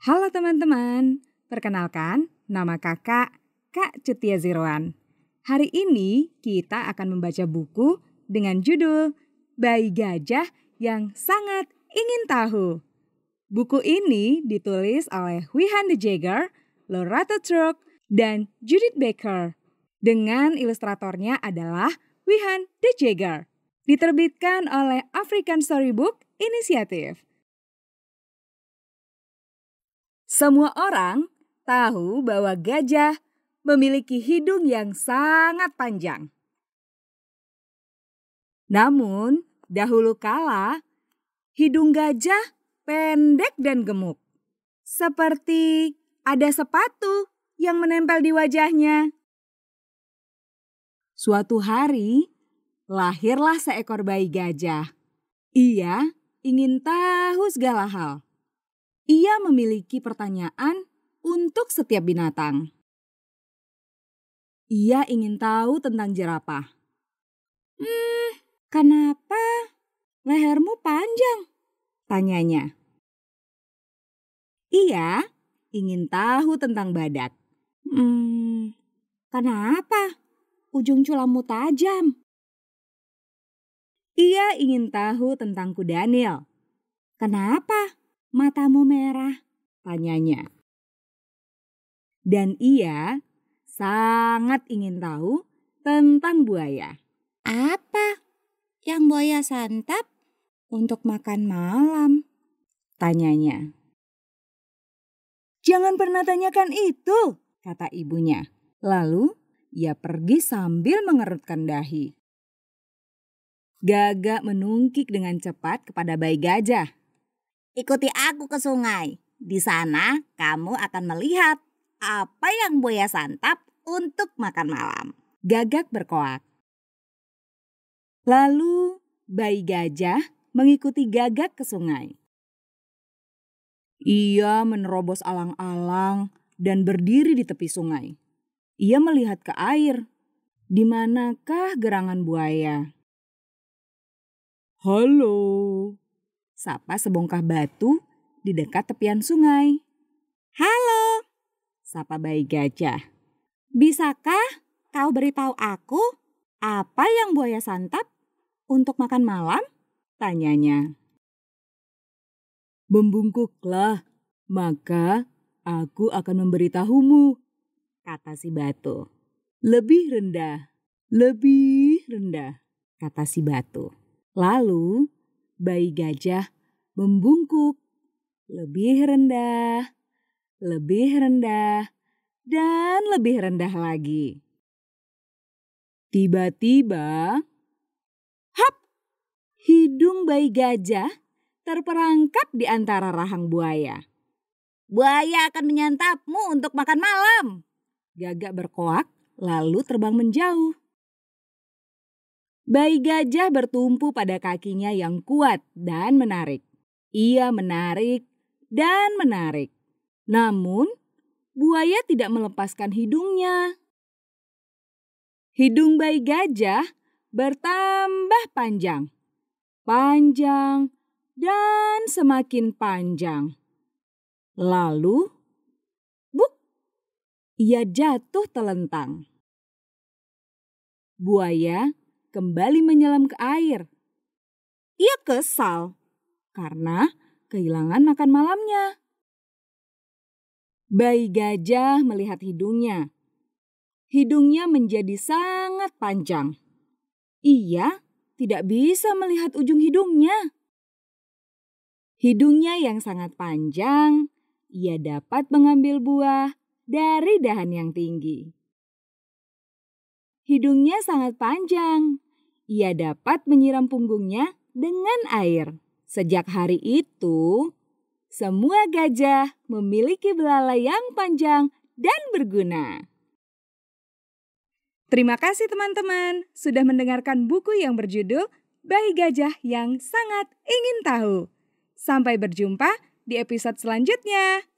Halo teman-teman, perkenalkan nama kakak, Kak Cetia Zirwan. Hari ini kita akan membaca buku dengan judul Bayi Gajah yang Sangat Ingin Tahu. Buku ini ditulis oleh Wihan de Jager, Loretta Truk, dan Judith Baker. Dengan ilustratornya adalah Wihan de Jager. Diterbitkan oleh African Storybook Initiative. Semua orang tahu bahwa gajah memiliki hidung yang sangat panjang. Namun, dahulu kala hidung gajah pendek dan gemuk, seperti ada sepatu yang menempel di wajahnya. Suatu hari, lahirlah seekor bayi gajah. Ia ingin tahu segala hal. Ia memiliki pertanyaan untuk setiap binatang. Ia ingin tahu tentang jerapah. Hmm, kenapa lehermu panjang? Tanyanya. Ia ingin tahu tentang badak. Hmm, kenapa ujung culamu tajam? Ia ingin tahu tentang kudanil. Kenapa Matamu merah, tanyanya. Dan ia sangat ingin tahu tentang buaya. Apa yang buaya santap untuk makan malam? Tanyanya. Jangan pernah tanyakan itu, kata ibunya. Lalu ia pergi sambil mengerutkan dahi. Gagak menungkik dengan cepat kepada bayi gajah Ikuti aku ke sungai. Di sana kamu akan melihat apa yang Buaya santap untuk makan malam. Gagak berkoak. Lalu bayi gajah mengikuti gagak ke sungai. Ia menerobos alang-alang dan berdiri di tepi sungai. Ia melihat ke air. Di manakah gerangan buaya? Halo, sapa sebongkah batu di dekat tepian sungai. Halo, sapa bayi gajah. Bisakah kau beritahu aku apa yang buaya santap untuk makan malam? Tanyanya. Membungkuklah, maka aku akan memberitahumu, kata si batu. Lebih rendah, lebih rendah, kata si batu. Lalu bayi gajah membungkuk lebih rendah, lebih rendah, dan lebih rendah lagi. Tiba-tiba, hap! Hidung bayi gajah terperangkap di antara rahang buaya. Buaya akan menyantapmu untuk makan malam. Gagak berkoak lalu terbang menjauh. Bayi gajah bertumpu pada kakinya yang kuat dan menarik. Ia menarik dan menarik. Namun, buaya tidak melepaskan hidungnya. Hidung bayi gajah bertambah panjang, panjang, dan semakin panjang. Lalu, buk, ia jatuh telentang. Buaya kembali menyelam ke air. Ia kesal karena kehilangan makan malamnya. Bayi gajah melihat hidungnya. Hidungnya menjadi sangat panjang. Ia tidak bisa melihat ujung hidungnya. Hidungnya yang sangat panjang, ia dapat mengambil buah dari dahan yang tinggi. Hidungnya sangat panjang, ia dapat menyiram punggungnya dengan air. Sejak hari itu, semua gajah memiliki belalai yang panjang dan berguna. Terima kasih teman-teman sudah mendengarkan buku yang berjudul Bayi Gajah yang Sangat Ingin Tahu. Sampai berjumpa di episode selanjutnya.